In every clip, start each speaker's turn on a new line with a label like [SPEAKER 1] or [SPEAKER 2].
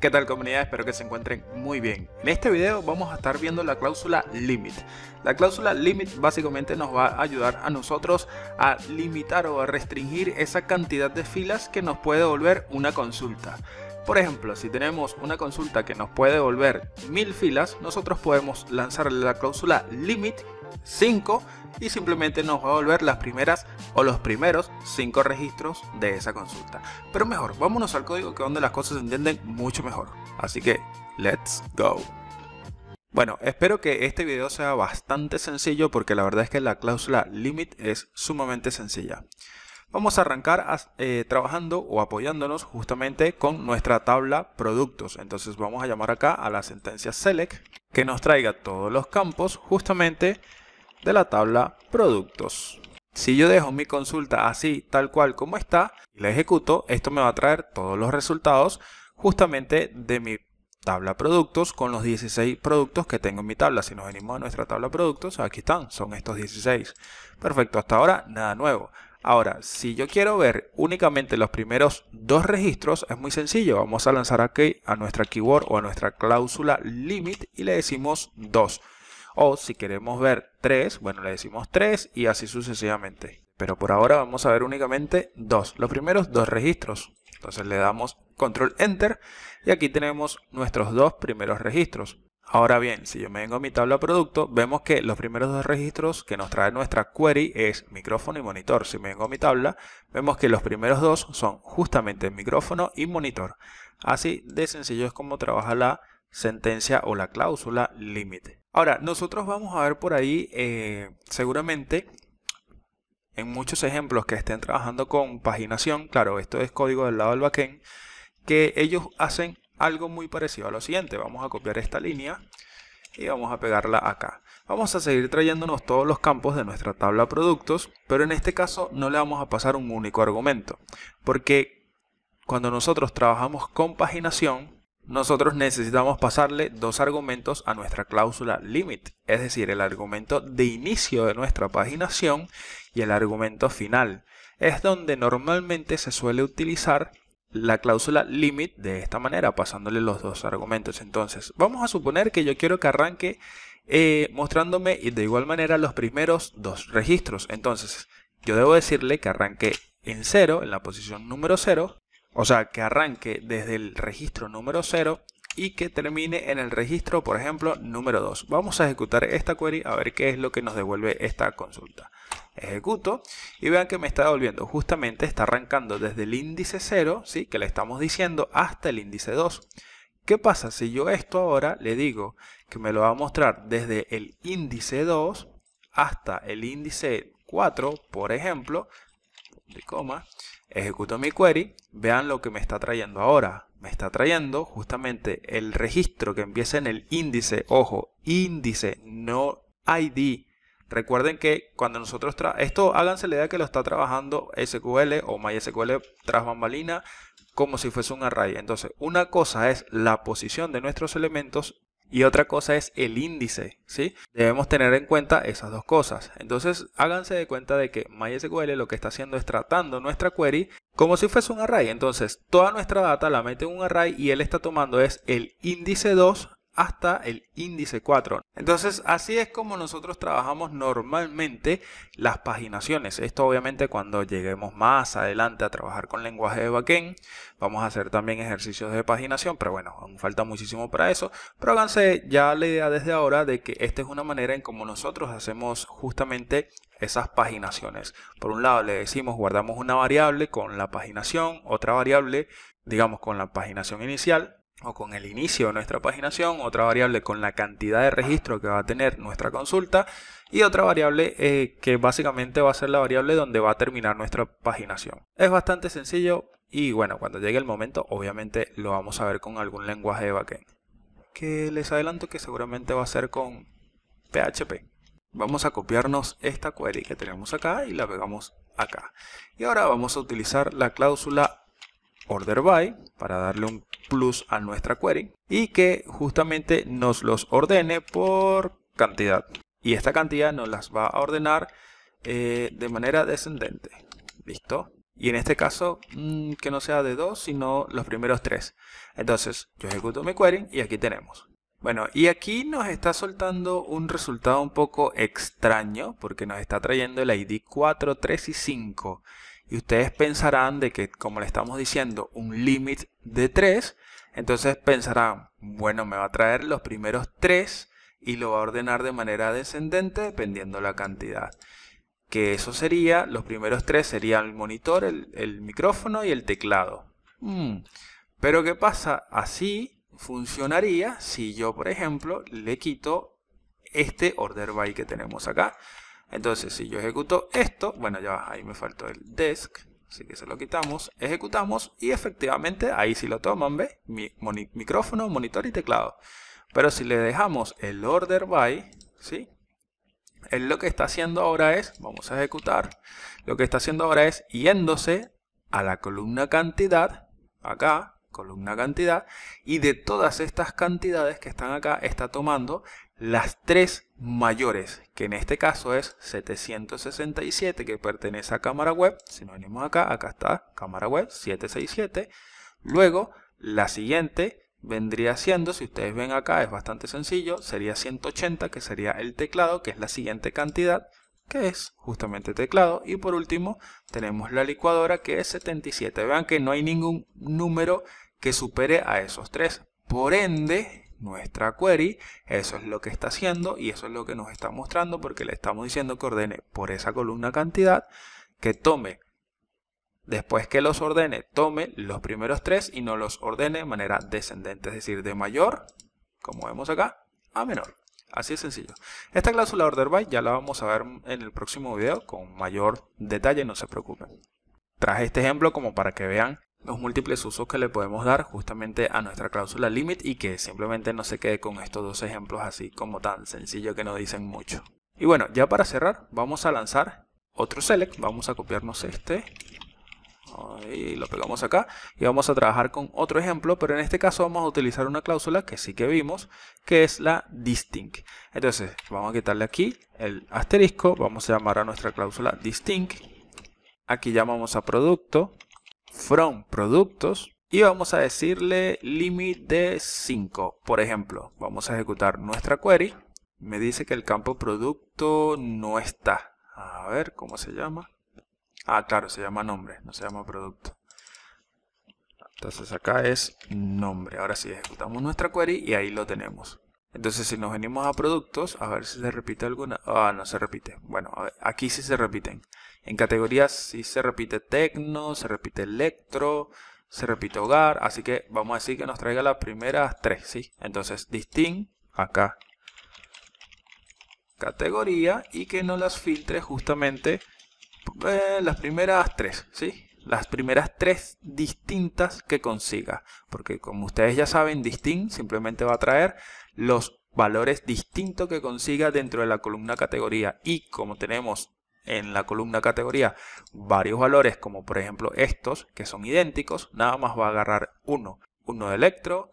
[SPEAKER 1] ¿Qué tal comunidad? Espero que se encuentren muy bien. En este video vamos a estar viendo la cláusula limit. La cláusula limit básicamente nos va a ayudar a nosotros a limitar o a restringir esa cantidad de filas que nos puede devolver una consulta. Por ejemplo, si tenemos una consulta que nos puede devolver mil filas, nosotros podemos lanzar la cláusula limit 5 y simplemente nos va a devolver las primeras o los primeros cinco registros de esa consulta. Pero mejor, vámonos al código que donde las cosas se entienden mucho mejor. Así que, let's go. Bueno, espero que este video sea bastante sencillo porque la verdad es que la cláusula limit es sumamente sencilla. Vamos a arrancar eh, trabajando o apoyándonos justamente con nuestra tabla productos. Entonces vamos a llamar acá a la sentencia select que nos traiga todos los campos justamente de la tabla productos. Si yo dejo mi consulta así, tal cual como está, y la ejecuto, esto me va a traer todos los resultados justamente de mi tabla productos con los 16 productos que tengo en mi tabla. Si nos venimos a nuestra tabla productos, aquí están, son estos 16. Perfecto, hasta ahora nada nuevo. Ahora, si yo quiero ver únicamente los primeros dos registros, es muy sencillo. Vamos a lanzar aquí a nuestra keyword o a nuestra cláusula limit y le decimos 2. O si queremos ver tres, bueno, le decimos tres y así sucesivamente. Pero por ahora vamos a ver únicamente dos, los primeros dos registros. Entonces le damos control enter y aquí tenemos nuestros dos primeros registros. Ahora bien, si yo me vengo a mi tabla producto, vemos que los primeros dos registros que nos trae nuestra query es micrófono y monitor. Si me vengo a mi tabla, vemos que los primeros dos son justamente micrófono y monitor. Así de sencillo es como trabaja la sentencia o la cláusula límite. Ahora, nosotros vamos a ver por ahí eh, seguramente en muchos ejemplos que estén trabajando con paginación, claro, esto es código del lado del backend, que ellos hacen algo muy parecido a lo siguiente. Vamos a copiar esta línea y vamos a pegarla acá. Vamos a seguir trayéndonos todos los campos de nuestra tabla productos, pero en este caso no le vamos a pasar un único argumento, porque cuando nosotros trabajamos con paginación, nosotros necesitamos pasarle dos argumentos a nuestra cláusula limit, es decir, el argumento de inicio de nuestra paginación y el argumento final. Es donde normalmente se suele utilizar la cláusula limit de esta manera, pasándole los dos argumentos. Entonces, vamos a suponer que yo quiero que arranque eh, mostrándome de igual manera los primeros dos registros. Entonces, yo debo decirle que arranque en 0, en la posición número 0, o sea, que arranque desde el registro número 0 y que termine en el registro, por ejemplo, número 2. Vamos a ejecutar esta query a ver qué es lo que nos devuelve esta consulta. Ejecuto y vean que me está devolviendo justamente, está arrancando desde el índice 0, ¿sí? que le estamos diciendo, hasta el índice 2. ¿Qué pasa si yo esto ahora le digo que me lo va a mostrar desde el índice 2 hasta el índice 4, por ejemplo, coma, ejecuto mi query, vean lo que me está trayendo ahora. Me está trayendo justamente el registro que empieza en el índice, ojo, índice, no ID. Recuerden que cuando nosotros, esto háganse la idea que lo está trabajando SQL o MySQL tras bambalina como si fuese un array. Entonces, una cosa es la posición de nuestros elementos y otra cosa es el índice, ¿sí? Debemos tener en cuenta esas dos cosas. Entonces, háganse de cuenta de que MySQL lo que está haciendo es tratando nuestra query como si fuese un array. Entonces, toda nuestra data la mete en un array y él está tomando es el índice 2 hasta el índice 4. Entonces así es como nosotros trabajamos normalmente las paginaciones. Esto obviamente cuando lleguemos más adelante a trabajar con lenguaje de backend. Vamos a hacer también ejercicios de paginación, pero bueno, aún falta muchísimo para eso. Pero háganse ya la idea desde ahora de que esta es una manera en como nosotros hacemos justamente esas paginaciones. Por un lado le decimos guardamos una variable con la paginación, otra variable digamos con la paginación inicial o con el inicio de nuestra paginación, otra variable con la cantidad de registro que va a tener nuestra consulta y otra variable eh, que básicamente va a ser la variable donde va a terminar nuestra paginación. Es bastante sencillo y bueno, cuando llegue el momento obviamente lo vamos a ver con algún lenguaje de backend. Que les adelanto que seguramente va a ser con PHP. Vamos a copiarnos esta query que tenemos acá y la pegamos acá. Y ahora vamos a utilizar la cláusula order by para darle un plus a nuestra query y que justamente nos los ordene por cantidad. Y esta cantidad nos las va a ordenar eh, de manera descendente. ¿Listo? Y en este caso, mm, que no sea de dos, sino los primeros tres. Entonces, yo ejecuto mi query y aquí tenemos. Bueno, y aquí nos está soltando un resultado un poco extraño porque nos está trayendo el ID 4, 3 y 5. Y ustedes pensarán de que, como le estamos diciendo, un límite de 3, entonces pensarán, bueno, me va a traer los primeros 3 y lo va a ordenar de manera descendente dependiendo la cantidad. Que eso sería, los primeros 3 serían el monitor, el, micrófono y el teclado. Hmm. Pero ¿qué pasa? Así funcionaría si yo, por ejemplo, le quito este order by que tenemos acá. Entonces, si yo ejecuto esto, bueno, ya ahí me faltó el desk, así que se lo quitamos, ejecutamos y efectivamente ahí sí lo toman, ¿ve? Mi, micrófono, monitor y teclado. Pero si le dejamos el order by, ¿sí? Él lo que está haciendo ahora es, vamos a ejecutar, lo que está haciendo ahora es yéndose a la columna cantidad, acá, columna cantidad, y de todas estas cantidades que están acá, está tomando las tres mayores, que en este caso es 767, que pertenece a cámara web. Si nos venimos acá, acá está, cámara web 767. Luego, la siguiente vendría siendo, si ustedes ven acá, es bastante sencillo, sería 180, que sería el teclado, que es la siguiente cantidad, que es justamente teclado. Y por último, tenemos la licuadora, que es 77. Vean que no hay ningún número que supere a esos tres. Por ende, nuestra query, eso es lo que está haciendo y eso es lo que nos está mostrando porque le estamos diciendo que ordene por esa columna cantidad, que tome, después que los ordene, tome los primeros tres y no los ordene de manera descendente, es decir, de mayor, como vemos acá, a menor. Así de sencillo. Esta cláusula order by ya la vamos a ver en el próximo video con mayor detalle, no se preocupen. Traje este ejemplo como para que vean los múltiples usos que le podemos dar justamente a nuestra cláusula limit y que simplemente no se quede con estos dos ejemplos así como tan sencillo que no dicen mucho. Y bueno, ya para cerrar, vamos a lanzar otro select, vamos a copiarnos este y lo pegamos acá y vamos a trabajar con otro ejemplo pero en este caso vamos a utilizar una cláusula que sí que vimos que es la distinct entonces vamos a quitarle aquí el asterisco vamos a llamar a nuestra cláusula distinct aquí llamamos a producto from productos y vamos a decirle limit de 5. Por ejemplo, vamos a ejecutar nuestra query. Me dice que el campo producto no está. A ver, ¿cómo se llama? Ah, claro, se llama nombre, no se llama producto. Entonces acá es nombre. Ahora sí, ejecutamos nuestra query y ahí lo tenemos. Entonces si nos venimos a productos, a ver si se repite alguna. Ah, no se repite. Bueno, aquí sí se repiten. En categorías sí se repite tecno, se repite electro, se repite hogar. Así que vamos a decir que nos traiga las primeras tres, ¿sí? Entonces distinct, acá categoría y que no las filtre justamente eh, las primeras tres, ¿sí? las primeras tres distintas que consiga, porque como ustedes ya saben, distinct simplemente va a traer los valores distintos que consiga dentro de la columna categoría y como tenemos en la columna categoría varios valores como por ejemplo estos que son idénticos, nada más va a agarrar uno, uno de electro,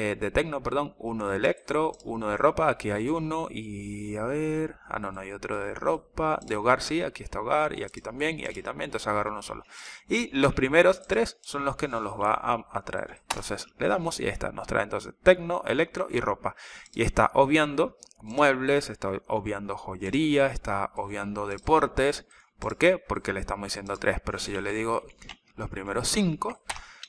[SPEAKER 1] eh, de Tecno, perdón, uno de Electro, uno de ropa, aquí hay uno y a ver, ah no, no hay otro de ropa, de hogar sí, aquí está hogar y aquí también y aquí también, entonces agarro uno solo. Y los primeros tres son los que nos los va a, a traer. Entonces le damos y esta nos trae entonces Tecno, Electro y ropa. Y está obviando muebles, está obviando joyería, está obviando deportes. ¿Por qué? Porque le estamos diciendo tres, pero si yo le digo los primeros cinco,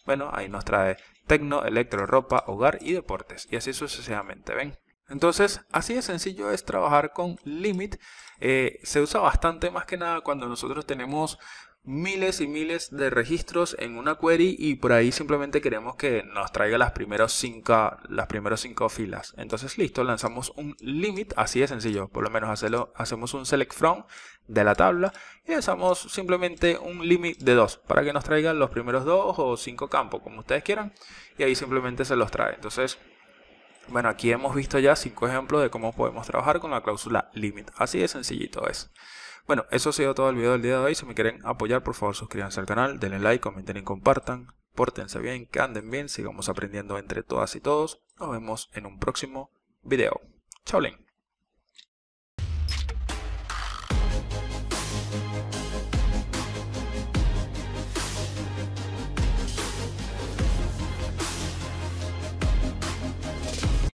[SPEAKER 1] bueno, ahí nos trae tecno, electro, ropa, hogar y deportes, y así sucesivamente, ¿ven? Entonces, así de sencillo es trabajar con Limit. Eh, se usa bastante más que nada cuando nosotros tenemos miles y miles de registros en una query y por ahí simplemente queremos que nos traiga las primeras cinco, las primeros cinco filas. Entonces listo, lanzamos un limit, así de sencillo, por lo menos hacemos un select from de la tabla y lanzamos simplemente un limit de dos para que nos traigan los primeros dos o cinco campos, como ustedes quieran, y ahí simplemente se los trae. Entonces bueno, aquí hemos visto ya cinco ejemplos de cómo podemos trabajar con la cláusula limit. Así de sencillito es. Bueno, eso ha sido todo el video del día de hoy. Si me quieren apoyar, por favor suscríbanse al canal, denle like, comenten y compartan. Pórtense bien, que anden bien, sigamos aprendiendo entre todas y todos. Nos vemos en un próximo video. Chao,